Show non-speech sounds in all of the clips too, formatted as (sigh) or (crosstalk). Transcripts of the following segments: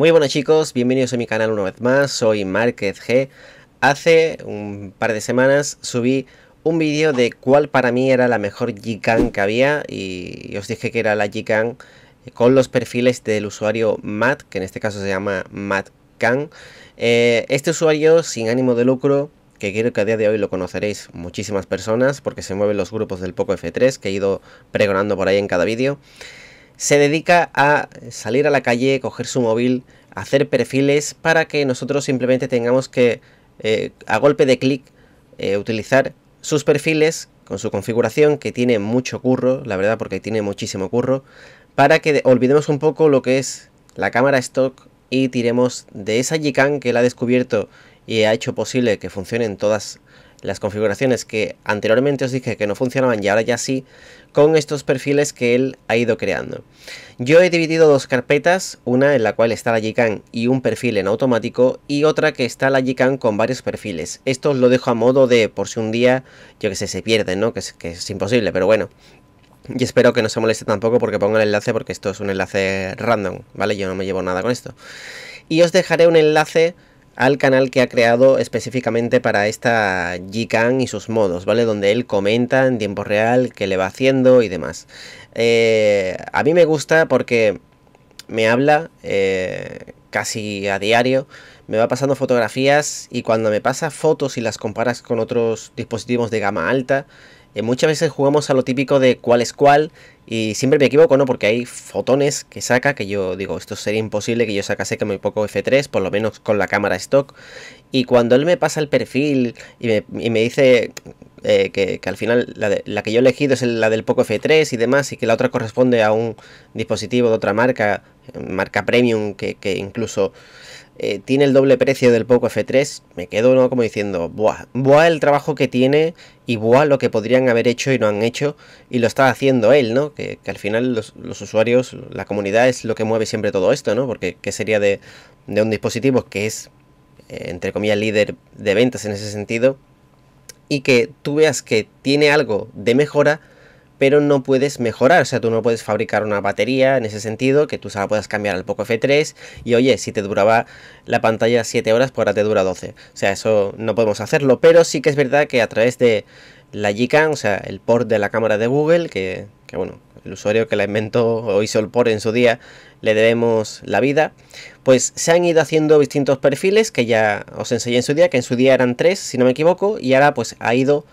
Muy buenas chicos, bienvenidos a mi canal una vez más, soy Márquez G. Hace un par de semanas subí un vídeo de cuál para mí era la mejor can que había y os dije que era la G-Can con los perfiles del usuario Matt, que en este caso se llama Matt can eh, este usuario sin ánimo de lucro que quiero que a día de hoy lo conoceréis muchísimas personas porque se mueven los grupos del Poco F3 que he ido pregonando por ahí en cada vídeo se dedica a salir a la calle, coger su móvil, hacer perfiles para que nosotros simplemente tengamos que eh, a golpe de clic eh, utilizar sus perfiles con su configuración que tiene mucho curro, la verdad porque tiene muchísimo curro, para que olvidemos un poco lo que es la cámara stock y tiremos de esa Gcam que la ha descubierto y ha hecho posible que funcionen todas las configuraciones que anteriormente os dije que no funcionaban y ahora ya sí, con estos perfiles que él ha ido creando. Yo he dividido dos carpetas, una en la cual está la GCAN y un perfil en automático y otra que está la GCAN con varios perfiles. Esto os lo dejo a modo de por si un día, yo que sé, se pierde, ¿no? Que es, que es imposible, pero bueno. Y espero que no se moleste tampoco porque pongo el enlace porque esto es un enlace random, ¿vale? Yo no me llevo nada con esto. Y os dejaré un enlace al canal que ha creado específicamente para esta G-CAN y sus modos, ¿vale? Donde él comenta en tiempo real qué le va haciendo y demás. Eh, a mí me gusta porque me habla eh, casi a diario, me va pasando fotografías y cuando me pasa fotos y las comparas con otros dispositivos de gama alta, eh, muchas veces jugamos a lo típico de cuál es cuál y siempre me equivoco, ¿no? Porque hay fotones que saca que yo digo, esto sería imposible que yo sacase que muy poco F3, por lo menos con la cámara stock. Y cuando él me pasa el perfil y me, dice eh, que, al final la, que yo he elegido es la del Poco F3 y demás, y que la otra corresponde a un dispositivo de otra marca, marca premium, que, que incluso eh, tiene el doble precio del Poco F3, me quedo ¿no? como diciendo, buah, buah el trabajo que tiene y buah lo que podrían haber hecho y no han hecho y lo está haciendo él, ¿no? Que, al final los, usuarios, la comunidad es lo que mueve siempre todo esto, ¿no? Porque ¿qué sería de, de un dispositivo que es, eh, entre comillas, líder de ventas en ese sentido y que tú veas que tiene algo de mejora? pero no puedes mejorar, o sea, tú no puedes fabricar una batería en ese sentido, que tú se la puedas cambiar al Poco F3 y oye, si te duraba la pantalla 7 horas, pues ahora te dura 12. O sea, eso no podemos hacerlo, pero sí que es verdad que a través de la Gcam, o sea, el port de la cámara de Google, que, bueno, el usuario que la inventó o hizo el port en su día, le debemos la vida, pues se han ido haciendo distintos perfiles que ya os enseñé en su día, que en su día eran 3, si no me equivoco, y ahora pues ha ido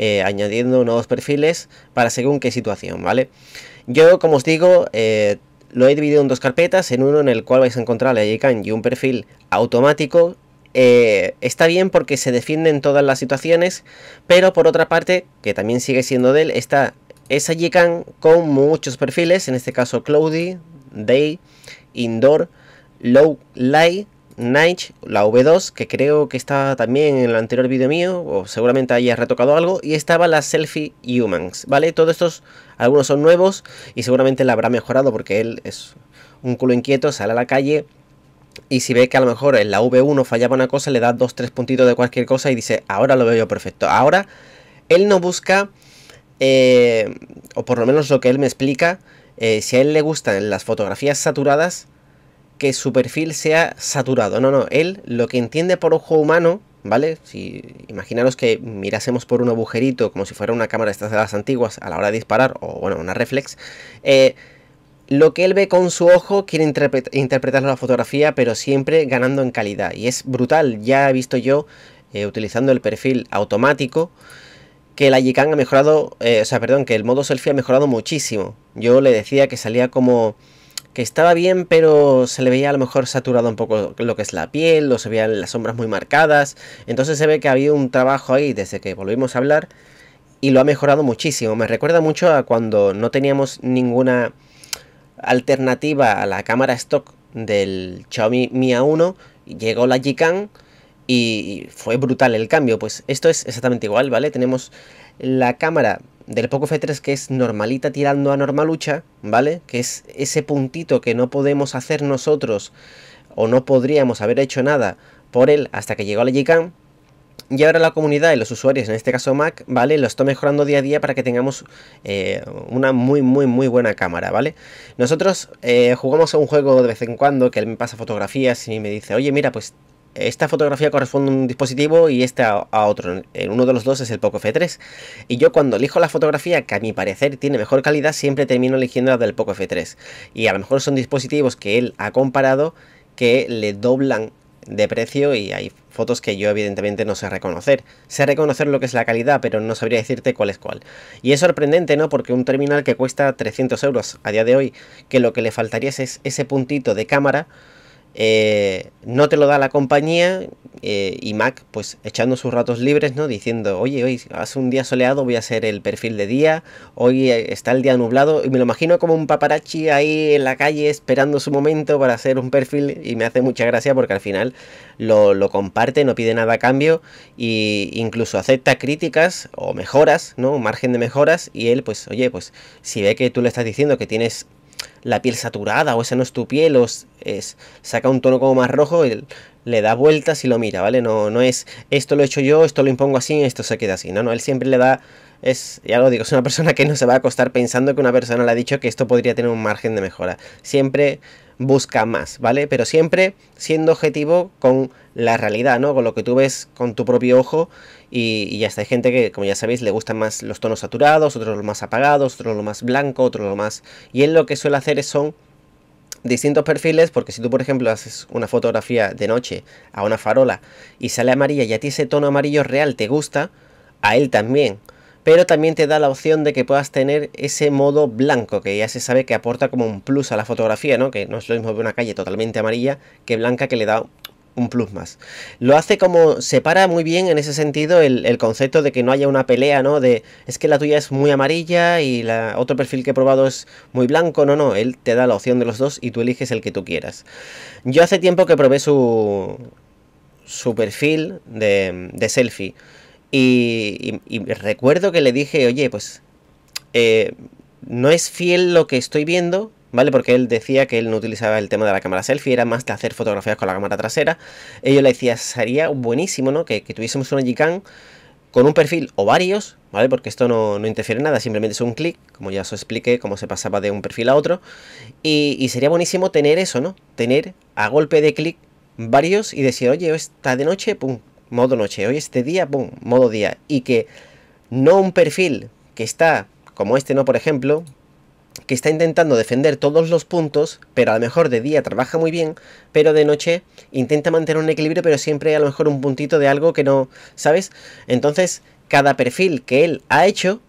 eh, añadiendo nuevos perfiles para según qué situación, ¿vale? Yo, como os digo, eh, lo he dividido en dos carpetas, en uno en el cual vais a encontrar la JCAN y un perfil automático. Eh, está bien porque se defiende en todas las situaciones, pero por otra parte, que también sigue siendo de él, está esa JCAN con muchos perfiles, en este caso Cloudy, Day, Indoor, Low Light Night, la V2, que creo que estaba también en el anterior vídeo mío, o seguramente haya retocado algo, y estaba la Selfie Humans, ¿vale? Todos estos, algunos son nuevos y seguramente la habrá mejorado porque él es un culo inquieto, sale a la calle y si ve que a lo mejor en la V1 fallaba una cosa, le da dos, tres puntitos de cualquier cosa y dice, ahora lo veo yo perfecto. Ahora, él no busca, eh, o por lo menos lo que él me explica, eh, si a él le gustan las fotografías saturadas, que su perfil sea saturado. No, no, él lo que entiende por ojo humano, ¿vale? Si imaginaros que mirásemos por un agujerito como si fuera una cámara de estas de las antiguas a la hora de disparar, o bueno, una reflex, eh, lo que él ve con su ojo quiere interpretar la fotografía, pero siempre ganando en calidad. Y es brutal, ya he visto yo, eh, utilizando el perfil automático, que la Yikan ha mejorado, eh, o sea, perdón, que el modo selfie ha mejorado muchísimo. Yo le decía que salía como que estaba bien, pero se le veía a lo mejor saturado un poco lo que es la piel, o se veían las sombras muy marcadas. Entonces se ve que ha habido un trabajo ahí desde que volvimos a hablar y lo ha mejorado muchísimo. Me recuerda mucho a cuando no teníamos ninguna alternativa a la cámara stock del Xiaomi Mi A1, llegó la Gcam y fue brutal el cambio. Pues esto es exactamente igual, ¿vale? Tenemos la cámara del Poco F3 que es normalita tirando a normalucha, ¿vale? Que es ese puntito que no podemos hacer nosotros o no podríamos haber hecho nada por él hasta que llegó a la GCAM. Y ahora la comunidad y los usuarios, en este caso Mac, ¿vale? Lo está mejorando día a día para que tengamos eh, una muy, muy, muy buena cámara, ¿vale? Nosotros eh, jugamos a un juego de vez en cuando que él me pasa fotografías y me dice, oye, mira, pues esta fotografía corresponde a un dispositivo y esta a otro. Uno de los dos es el Poco F3. Y yo cuando elijo la fotografía que a mi parecer tiene mejor calidad, siempre termino eligiendo la del Poco F3. Y a lo mejor son dispositivos que él ha comparado que le doblan de precio y hay fotos que yo evidentemente no sé reconocer. Sé reconocer lo que es la calidad, pero no sabría decirte cuál es cuál. Y es sorprendente, ¿no? Porque un terminal que cuesta 300 euros a día de hoy, que lo que le faltaría es ese puntito de cámara, eh, no te lo da la compañía eh, y Mac pues echando sus ratos libres, ¿no? Diciendo, oye, hoy hace un día soleado, voy a hacer el perfil de día, hoy eh, está el día nublado y me lo imagino como un paparazzi ahí en la calle esperando su momento para hacer un perfil y me hace mucha gracia porque al final lo, lo comparte, no pide nada a cambio e incluso acepta críticas o mejoras, ¿no? Un margen de mejoras y él pues, oye, pues si ve que tú le estás diciendo que tienes la piel saturada o esa no es tu piel o es, saca un tono como más rojo y le da vueltas y lo mira, ¿vale? No, no es esto lo he hecho yo, esto lo impongo así, esto se queda así. No, no, él siempre le da, es, ya lo digo, es una (laughs) persona que no se va a acostar pensando que una persona le ha dicho que esto podría tener un margen de mejora. Siempre busca más, ¿vale? Pero siempre siendo objetivo con la realidad, ¿no? Con lo que tú ves con tu propio ojo y, ya está. Hay gente que, como ya sabéis, le gustan más los tonos saturados, otros los más apagados, otros los más blancos, otros los más... Y él lo que suele hacer es son distintos perfiles, porque si tú, por ejemplo, haces una fotografía de noche a una farola y sale amarilla y a ti ese tono amarillo real te gusta, a él también pero también te da la opción de que puedas tener ese modo blanco, que ya se sabe que aporta como un plus a la fotografía, ¿no? Que no es lo mismo ver una calle totalmente amarilla que blanca que le da un plus más. Lo hace como, separa muy bien en ese sentido el, concepto de que no haya una pelea, ¿no? De es que la tuya es muy amarilla y el otro perfil que he probado es muy blanco, no, no, él te da la opción de los dos y tú eliges el que tú quieras. Yo hace tiempo que probé su, su perfil de, de selfie y, recuerdo que le dije, oye, pues eh, no es fiel lo que estoy viendo, ¿vale? Porque él decía que él no utilizaba el tema de la cámara selfie, era más de hacer fotografías con la cámara trasera. Y yo le decía, sería buenísimo, ¿no? Que, tuviésemos una g con un perfil o varios, ¿vale? Porque esto no, interfiere nada, simplemente es un clic, como ya os expliqué, cómo se pasaba de un perfil a otro. Y, y sería buenísimo tener eso, ¿no? Tener a golpe de clic varios y decir, oye, está de noche, pum, modo noche, hoy este día, boom, modo día. Y que no un perfil que está, como este no, por ejemplo, que está intentando defender todos los puntos, pero a lo mejor de día trabaja muy bien, pero de noche intenta mantener un equilibrio, pero siempre a lo mejor un puntito de algo que no, ¿sabes? Entonces, cada perfil que él ha hecho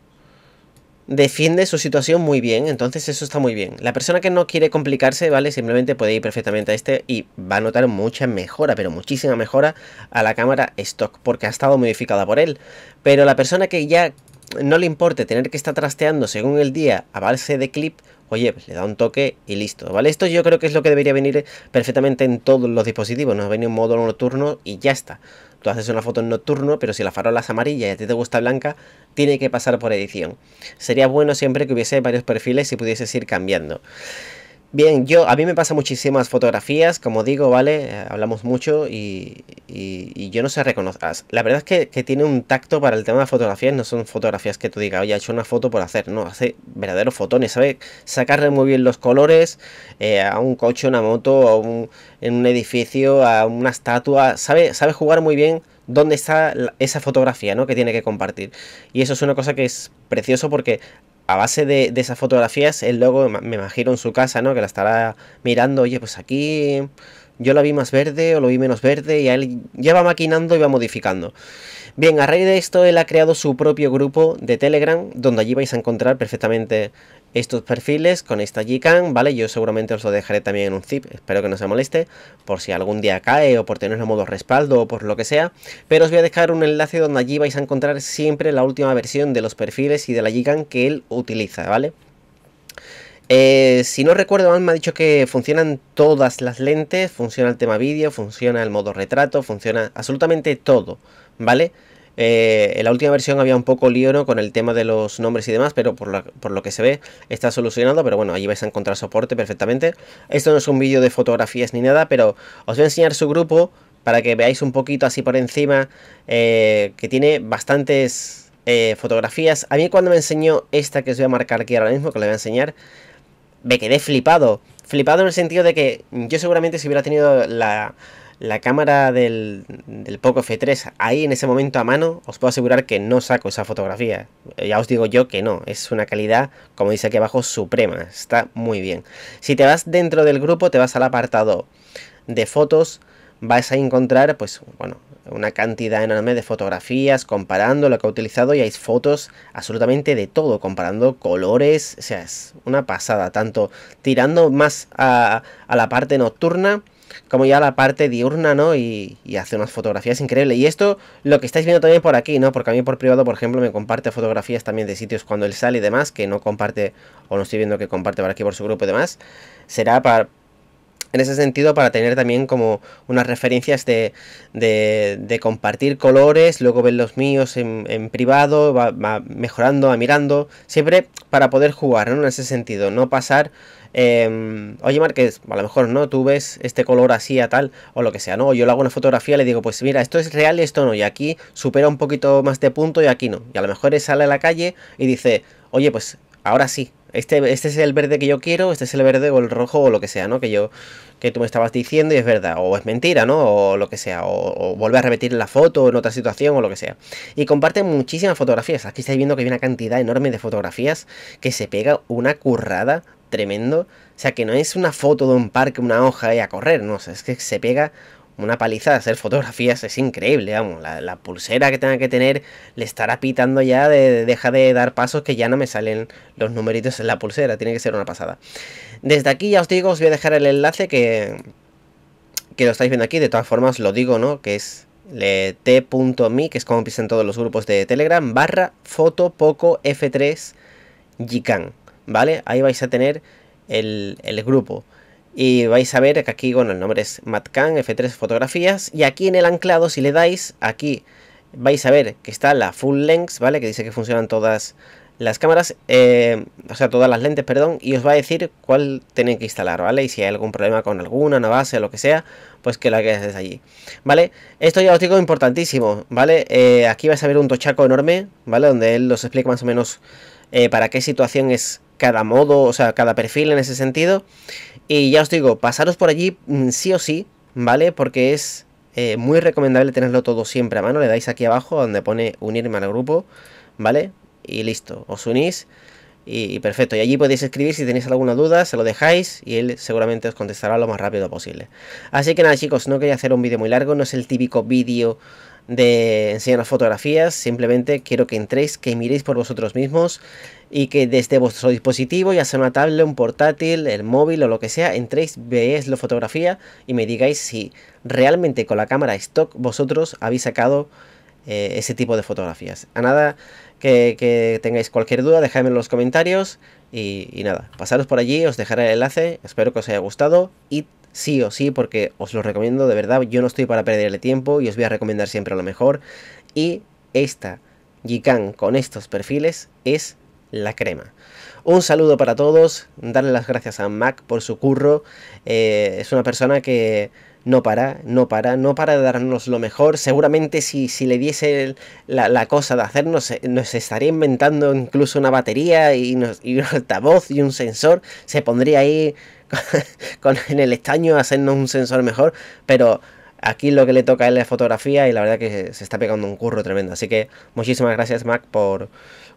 defiende su situación muy bien, entonces eso está muy bien. La persona que no quiere complicarse, ¿vale? Simplemente puede ir perfectamente a este y va a notar mucha mejora, pero muchísima mejora a la cámara stock, porque ha estado modificada por él. Pero la persona que ya no le importe tener que estar trasteando según el día a base de clip, oye, pues le da un toque y listo, ¿vale? Esto yo creo que es lo que debería venir perfectamente en todos los dispositivos, nos viene un modo nocturno y ya está. Tú haces una foto en nocturno, pero si la farola es amarilla y a ti te gusta blanca, tiene que pasar por edición. Sería bueno siempre que hubiese varios perfiles y pudieses ir cambiando. Bien, yo a mí me pasa muchísimas fotografías, como digo, ¿vale? Eh, hablamos mucho y, y, yo no sé reconozcas La verdad es que, tiene un tacto para el tema de fotografías, no son fotografías que tú digas, oye, he hecho una foto por hacer, no, hace verdaderos fotones, sabe Sacarle muy bien los colores eh, a un coche, una moto, a un, en un edificio, a una estatua, sabe, sabe jugar muy bien dónde está esa fotografía ¿no? que tiene que compartir. Y eso es una cosa que es precioso porque a base de, esas fotografías, El logo me imagino en su casa, ¿no? Que la estará mirando, oye, pues aquí yo la vi más verde o lo vi menos verde, y él ya va maquinando y va modificando. Bien, a raíz de esto él ha creado su propio grupo de Telegram, donde allí vais a encontrar perfectamente estos perfiles con esta G-Can, ¿vale? Yo seguramente os lo dejaré también en un zip, espero que no se moleste, por si algún día cae o por tenerlo en modo respaldo o por lo que sea, pero os voy a dejar un enlace donde allí vais a encontrar siempre la última versión de los perfiles y de la Gigan que él utiliza, ¿vale? Eh, si no recuerdo mal, me ha dicho que funcionan todas las lentes, funciona el tema vídeo, funciona el modo retrato, funciona absolutamente todo, ¿vale? vale eh, en la última versión había un poco lío con el tema de los nombres y demás, pero por, lo que se ve está solucionado, pero bueno, allí vais a encontrar soporte perfectamente. Esto no es un vídeo de fotografías ni nada, pero os voy a enseñar su grupo para que veáis un poquito así por encima, eh, que tiene bastantes eh, fotografías. A mí cuando me enseñó esta que os voy a marcar aquí ahora mismo, que la voy a enseñar, me quedé flipado. Flipado en el sentido de que yo seguramente si hubiera tenido la, la cámara del, Poco F3 ahí en ese momento a mano, os puedo asegurar que no saco esa fotografía. Ya os digo yo que no, es una calidad, como dice aquí abajo, suprema, está muy bien. Si te vas dentro del grupo, te vas al apartado de fotos, vas a encontrar, pues bueno, una cantidad enorme de fotografías comparando lo que ha utilizado y hay fotos absolutamente de todo, comparando colores, o sea, es una pasada, tanto tirando más a, a la parte nocturna como ya la parte diurna, ¿no? Y, hace unas fotografías increíbles. Y esto lo que estáis viendo también por aquí, ¿no? Porque a mí por privado, por ejemplo, me comparte fotografías también de sitios cuando él sale y demás, que no comparte, o no estoy viendo que comparte por aquí por su grupo y demás. Será para, en ese sentido para tener también como unas referencias de, de, compartir colores, luego ver los míos en, privado, va, mejorando, va mirando, siempre para poder jugar, ¿no? En ese sentido, no pasar... Em, oye Márquez, a lo mejor no, tú ves este color así a tal o lo que sea, ¿no? yo le hago una fotografía y le digo, pues mira, esto es real y esto no, y aquí supera un poquito más de punto y aquí no. Y a lo mejor él sale a la calle y dice, oye, pues ahora sí, este, este, es el verde que yo quiero, este es el verde o el rojo o lo que sea, ¿no? Que yo, que tú me estabas diciendo y es verdad, o es mentira, ¿no? O lo que sea, o, vuelve a repetir la foto en otra situación o lo que sea. Y comparte muchísimas fotografías, aquí estáis viendo que hay una cantidad enorme de fotografías que se pega una currada tremendo. O sea, que no es una foto de un parque, una hoja y a correr, no, es que se pega una paliza hacer fotografías es increíble, vamos. La, pulsera que tenga que tener le estará pitando ya de, deja de dar pasos que ya no me salen los numeritos en la pulsera. Tiene que ser una pasada. Desde aquí ya os digo, os voy a dejar el enlace que, que lo estáis viendo aquí. De todas formas lo digo, ¿no? Que es t.me, que es como empiezan todos los grupos de Telegram, barra foto poco f3 yican. ¿Vale? Ahí vais a tener el, el grupo. Y vais a ver que aquí, bueno, el nombre es Matcan F3 Fotografías. Y aquí en el anclado, si le dais, aquí vais a ver que está la full lens, ¿vale? Que dice que funcionan todas las cámaras, eh, o sea, todas las lentes, perdón, y os va a decir cuál tienen que instalar, ¿vale? Y si hay algún problema con alguna, una base o lo que sea, pues que la hagáis desde allí, ¿vale? Esto ya os digo importantísimo, ¿vale? Eh, aquí vais a ver un tochaco enorme, ¿vale? Donde él os explica más o menos eh, para qué situación es cada modo, o sea, cada perfil en ese sentido. Y ya os digo, pasaros por allí mm, sí o sí, ¿vale? Porque es eh, muy recomendable tenerlo todo siempre a mano. Le dais aquí abajo donde pone unirme al grupo, ¿vale? Y listo, os unís y, y, perfecto. Y allí podéis escribir si tenéis alguna duda, se lo dejáis y él seguramente os contestará lo más rápido posible. Así que nada chicos, no quería hacer un vídeo muy largo, no es el típico vídeo de las fotografías, simplemente quiero que entréis, que miréis por vosotros mismos y que desde vuestro dispositivo, ya sea una tablet, un portátil, el móvil o lo que sea, entréis, veáis la fotografía y me digáis si realmente con la cámara stock vosotros habéis sacado eh, ese tipo de fotografías. A nada que, tengáis cualquier duda, dejadme en los comentarios y, y nada, pasaros por allí, os dejaré el enlace, espero que os haya gustado y sí o sí, porque os lo recomiendo de verdad. Yo no estoy para perderle tiempo y os voy a recomendar siempre lo mejor. Y esta Gikan con estos perfiles es la crema. Un saludo para todos, darle las gracias a Mac por su curro. Eh, es una persona que no para, no para, no para de darnos lo mejor. Seguramente si, le diese la, cosa de hacernos, eh, nos estaría inventando incluso una batería y, y un altavoz y un sensor. Se pondría ahí (laughs) con, en el estaño, hacernos un sensor mejor, pero aquí lo que le toca es la fotografía y la verdad que se está pegando un curro tremendo. Así que muchísimas gracias Mac por,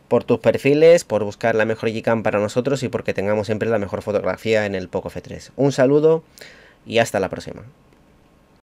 por tus perfiles, por buscar la mejor Y-Cam para nosotros y porque tengamos siempre la mejor fotografía en el Poco F3. Un saludo y hasta la próxima.